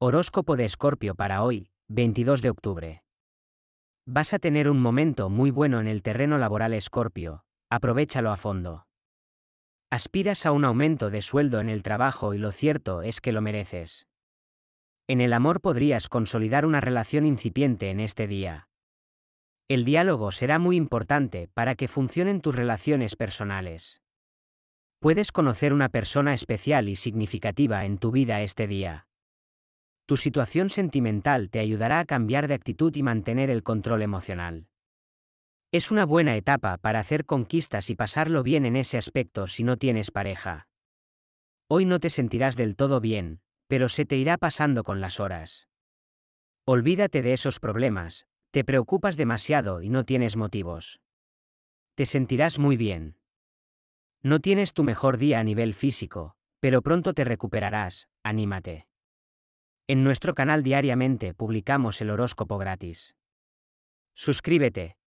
Horóscopo de Escorpio para hoy, 22 de octubre. Vas a tener un momento muy bueno en el terreno laboral Escorpio, aprovechalo a fondo. Aspiras a un aumento de sueldo en el trabajo y lo cierto es que lo mereces. En el amor podrías consolidar una relación incipiente en este día. El diálogo será muy importante para que funcionen tus relaciones personales. Puedes conocer una persona especial y significativa en tu vida este día tu situación sentimental te ayudará a cambiar de actitud y mantener el control emocional. Es una buena etapa para hacer conquistas y pasarlo bien en ese aspecto si no tienes pareja. Hoy no te sentirás del todo bien, pero se te irá pasando con las horas. Olvídate de esos problemas, te preocupas demasiado y no tienes motivos. Te sentirás muy bien. No tienes tu mejor día a nivel físico, pero pronto te recuperarás, anímate. En nuestro canal diariamente publicamos el horóscopo gratis. Suscríbete.